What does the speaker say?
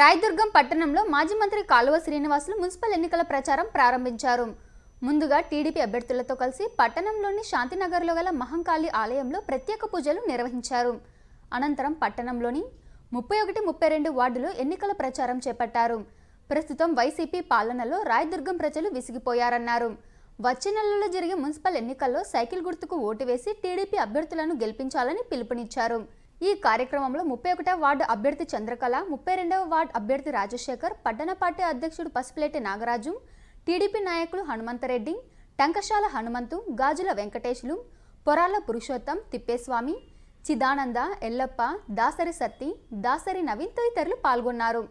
రాయదుర్గం పట్టణంలో మాజీ మంత్రి కాలువ శ్రీనివాసులు మున్సిపల్ ఎన్నికల ప్రచారం ప్రారంభించారు ముందుగా టీడీపీ అభ్యర్థులతో కలిసి పట్టణంలోని శాంతినగర్లో గల మహంకాళి ఆలయంలో ప్రత్యేక పూజలు నిర్వహించారు అనంతరం పట్టణంలోని ముప్పై ఒకటి ముప్పై రెండు వార్డులో ఎన్నికల ప్రచారం చేపట్టారు ప్రస్తుతం వైసీపీ పాలనలో రాయదుర్గం ప్రజలు విసిగిపోయారన్నారు వచ్చే నెలలో జరిగే మున్సిపల్ ఎన్నికల్లో సైకిల్ గుర్తుకు ఓటు వేసి టీడీపీ అభ్యర్థులను గెలిపించాలని పిలుపునిచ్చారు ఈ కార్యక్రమంలో ముప్పై ఒకటవ వార్డు అభ్యర్థి చంద్రకళ ముప్పై రెండవ వార్డు అభ్యర్థి రాజశేఖర్ పట్టణ పార్టీ అధ్యక్షుడు పసుపులేటి నాగరాజు టీడీపీ నాయకులు హనుమంతరెడ్డి టంకశాల హనుమంతు గాజుల వెంకటేశులు పొరాల పురుషోత్తం తిప్పేస్వామి చిదానంద ఎల్లప్ప దాసరి సత్తి దాసరి నవీన్ తదితరులు పాల్గొన్నారు